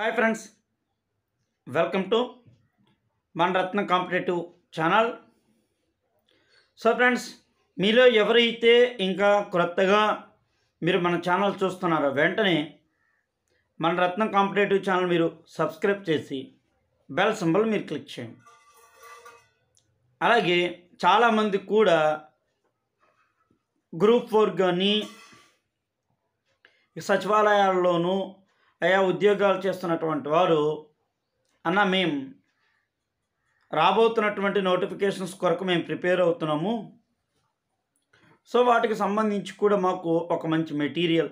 hi friends welcome to మన Ratna competitive channel so friends మీలో ఎవరైతే ఇంకా క్రొత్తగా మీరు మన ఛానల్ చూస్తున్నారో వెంటనే మన రత్న కాంపిటేటివ్ ఛానల్ మీరు సబ్స్క్రైబ్ చేసి బెల్ సింబల్ మీరు క్లిక్ చేయండి అలాగే చాలామంది కూడా గ్రూప్ ఫోర్ కానీ సచివాలయాల్లోనూ అయా ఉద్యోగాలు చేస్తున్నటువంటి వారు అన్న మేము రాబోతున్నటువంటి నోటిఫికేషన్స్ కొరకు మేము ప్రిపేర్ అవుతున్నాము సో వాటికి సంబంధించి కూడా మాకు ఒక మంచి మెటీరియల్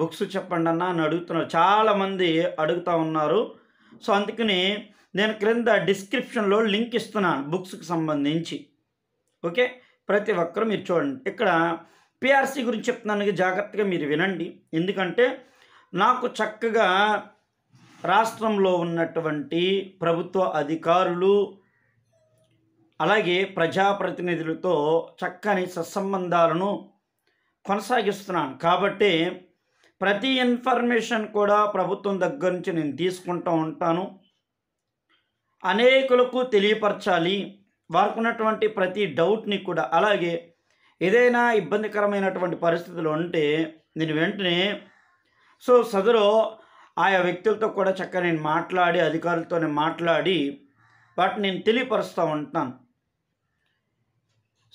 బుక్స్ చెప్పండి అన్న అని అడుగుతున్నారు చాలామంది అడుగుతూ ఉన్నారు సో అందుకని నేను క్రింద డిస్క్రిప్షన్లో లింక్ ఇస్తున్నాను బుక్స్కి సంబంధించి ఓకే ప్రతి ఒక్కరు మీరు చూడండి ఇక్కడ పిఆర్సీ గురించి చెప్తున్నాను జాగ్రత్తగా మీరు వినండి ఎందుకంటే నాకు చక్కగా రాష్ట్రంలో ఉన్నటువంటి ప్రభుత్వ అధికారులు అలాగే ప్రజాప్రతినిధులతో చక్కని సత్సంబంధాలను కొనసాగిస్తున్నాను కాబట్టి ప్రతి ఇన్ఫర్మేషన్ కూడా ప్రభుత్వం దగ్గర నుంచి నేను తీసుకుంటూ ఉంటాను అనేకులకు తెలియపరచాలి వారికి ఉన్నటువంటి ప్రతి డౌట్ని కూడా అలాగే ఏదైనా ఇబ్బందికరమైనటువంటి పరిస్థితులు ఉంటే నేను వెంటనే సో సదరు ఆయా వ్యక్తులతో కూడా చక్కగా నేను మాట్లాడి అధికారులతోనే మాట్లాడి వాటిని నేను తెలియపరుస్తూ ఉంటాను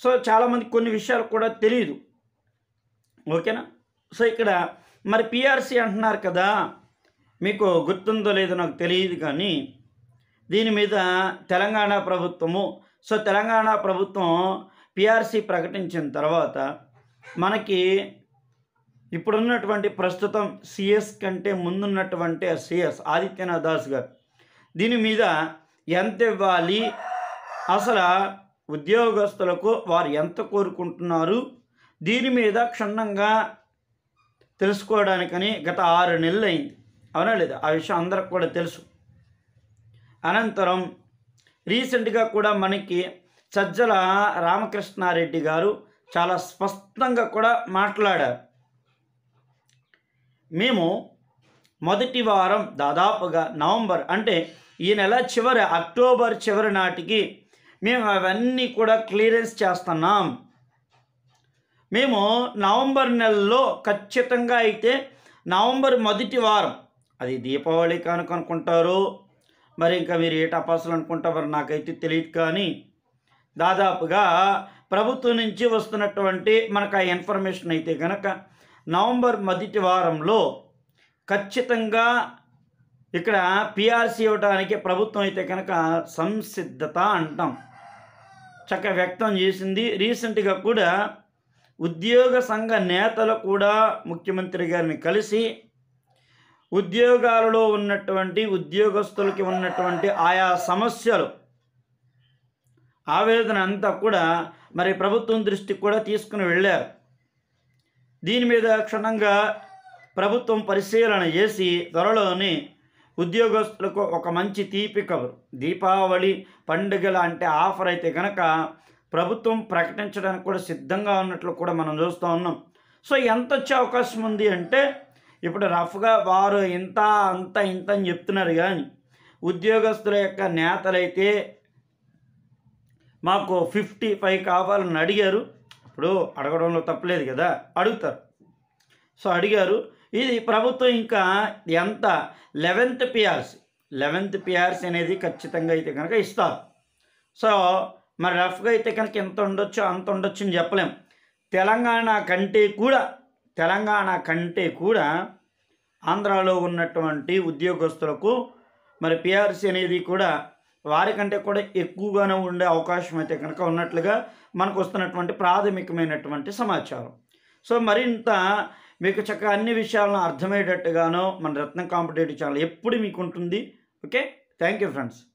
సో చాలామంది కొన్ని విషయాలు కూడా తెలియదు ఓకేనా సో ఇక్కడ మరి పిఆర్సీ అంటున్నారు కదా మీకు గుర్తుందో లేదో నాకు తెలియదు కానీ దీని మీద తెలంగాణ ప్రభుత్వము సో తెలంగాణ ప్రభుత్వం పిఆర్సీ ప్రకటించిన తర్వాత మనకి ఇప్పుడున్నటువంటి ప్రస్తుతం సిఎస్ కంటే ముందున్నటువంటి సిఎస్ ఆదిత్యనాథ్ దాస్ గారు దీని మీద ఎంత ఇవ్వాలి అసలు ఉద్యోగస్తులకు వారు ఎంత కోరుకుంటున్నారు దీని మీద క్షుణ్ణంగా తెలుసుకోవడానికని గత ఆరు నెలలు అయింది అవునా లేదా ఆ విషయం అందరికి కూడా తెలుసు అనంతరం రీసెంట్గా కూడా మనకి సజ్జల రామకృష్ణారెడ్డి గారు చాలా స్పష్టంగా కూడా మాట్లాడారు మేము మొదటి వారం దాదాపుగా నవంబర్ అంటే ఈ నెల చివరి అక్టోబర్ చివరి నాటికి మేము అవన్నీ కూడా క్లియరెన్స్ చేస్తున్నాం మేము నవంబర్ నెలలో ఖచ్చితంగా అయితే నవంబర్ మొదటి వారం అది దీపావళి కనుక అనుకుంటారు మరి ఇంకా మీరు ఏ టపాసులు అనుకుంటారు నాకైతే తెలియదు కానీ దాదాపుగా ప్రభుత్వం నుంచి వస్తున్నటువంటి మనకు ఆ ఇన్ఫర్మేషన్ అయితే కనుక నవంబర్ మొదటి వారంలో ఖచ్చితంగా ఇక్కడ పిఆర్సీ ఇవ్వడానికి ప్రభుత్వం అయితే కనుక సంసిద్ధత అంటాం చక్క వ్యక్తం చేసింది రీసెంట్గా కూడా ఉద్యోగ సంఘ నేతలు కూడా ముఖ్యమంత్రి గారిని కలిసి ఉద్యోగాలలో ఉన్నటువంటి ఉద్యోగస్తులకి ఉన్నటువంటి ఆయా సమస్యలు ఆవేదన అంతా కూడా మరి ప్రభుత్వం దృష్టికి కూడా తీసుకుని వెళ్ళారు దీని మీద క్షుణ్ణంగా ప్రభుత్వం పరిశీలన చేసి త్వరలోనే ఉద్యోగస్తులకు ఒక మంచి తీపి కబురు దీపావళి పండుగల అంటే ఆఫర్ అయితే కనుక ప్రభుత్వం ప్రకటించడానికి కూడా సిద్ధంగా ఉన్నట్లు కూడా మనం చూస్తూ ఉన్నాం సో ఎంత వచ్చే అవకాశం ఉంది అంటే ఇప్పుడు రఫ్గా వారు ఇంత అంత ఇంత అని చెప్తున్నారు కానీ ఉద్యోగస్తుల యొక్క నేతలైతే మాకు ఫిఫ్టీ ఫైవ్ కావాలని అడిగారు ఇప్పుడు అడగడంలో తప్పలేదు కదా అడుగుతారు సో అడిగారు ఇది ప్రభుత్వం ఇంకా ఎంత లెవెన్త్ పిఆర్సీ లెవెన్త్ పిఆర్సీ అనేది ఖచ్చితంగా అయితే కనుక ఇస్తారు సో మరి రఫ్గా అయితే కనుక ఎంత ఉండొచ్చు అంత ఉండొచ్చు అని చెప్పలేం తెలంగాణ కంటే కూడా తెలంగాణ కంటే కూడా ఆంధ్రాలో ఉన్నటువంటి ఉద్యోగస్తులకు మరి పిఆర్సీ అనేది కూడా వారికంటే కూడా ఎక్కువగానే ఉండే అవకాశం అయితే కనుక ఉన్నట్లుగా మనకు వస్తున్నటువంటి ప్రాథమికమైనటువంటి సమాచారం సో మరింత మీకు చక్కగా అన్ని విషయాలను అర్థమయ్యేటట్టుగాను మన రత్నం కాంపిటేటివ్ ఛానల్ ఎప్పుడు మీకు ఉంటుంది ఓకే థ్యాంక్ యూ ఫ్రెండ్స్